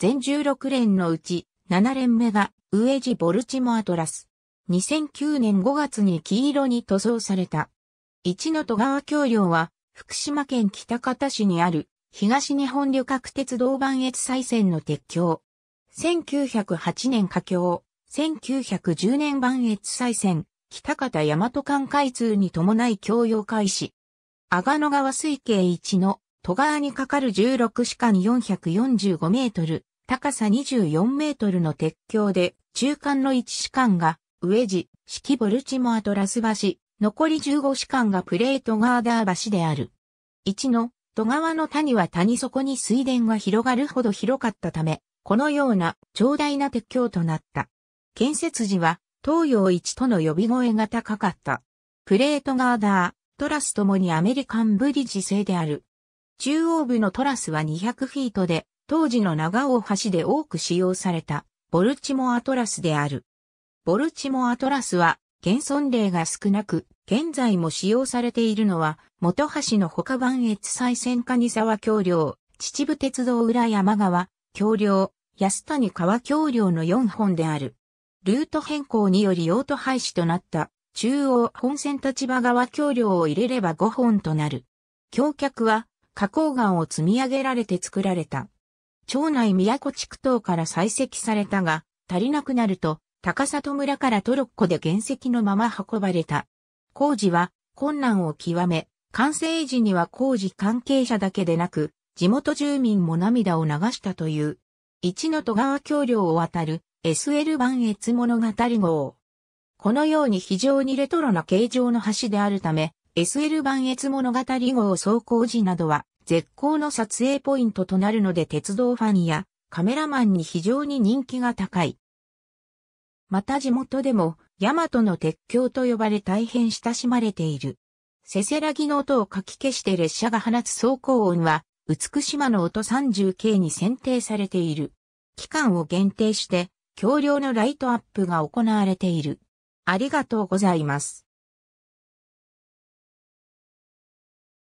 全16連のうち7連目がウエジ・ボルチモアトラス。2009年5月に黄色に塗装された。一の戸川橋梁は福島県北方市にある東日本旅客鉄道磐越西線の鉄橋。1908年架橋、1910年磐越西線、北方大和間開通に伴い供用開始。阿賀野川水系一の戸川にかかる16支間445メートル、高さ24メートルの鉄橋で、中間の1支間が、上地、季ボルチモアトラス橋、残り15支間がプレートガーダー橋である。1の、戸川の谷は谷底に水田が広がるほど広かったため、このような長大な鉄橋となった。建設時は東洋一との呼び声が高かった。プレートガーダー、トラスともにアメリカンブリッジ製である。中央部のトラスは200フィートで、当時の長尾橋で多く使用された、ボルチモアトラスである。ボルチモアトラスは、現存例が少なく、現在も使用されているのは、元橋の他磐越西線蟹沢橋梁、秩父鉄道裏山川、橋梁、安谷川橋梁の4本である。ルート変更により用途廃止となった、中央本線立場川橋梁を入れれば5本となる。橋脚は、花崗岩を積み上げられて作られた。町内宮古地区等から採石されたが、足りなくなると、高里村からトロッコで原石のまま運ばれた。工事は困難を極め、完成時には工事関係者だけでなく、地元住民も涙を流したという。一の戸川橋梁を渡る SL 版越物語号。このように非常にレトロな形状の橋であるため、SL 版越物語号走行時などは絶好の撮影ポイントとなるので鉄道ファンやカメラマンに非常に人気が高い。また地元でも、ヤマトの鉄橋と呼ばれ大変親しまれている。せせらぎの音をかき消して列車が放つ走行音は、美島の音 30K に選定されている。期間を限定して、橋梁のライトアップが行われている。ありがとうございます。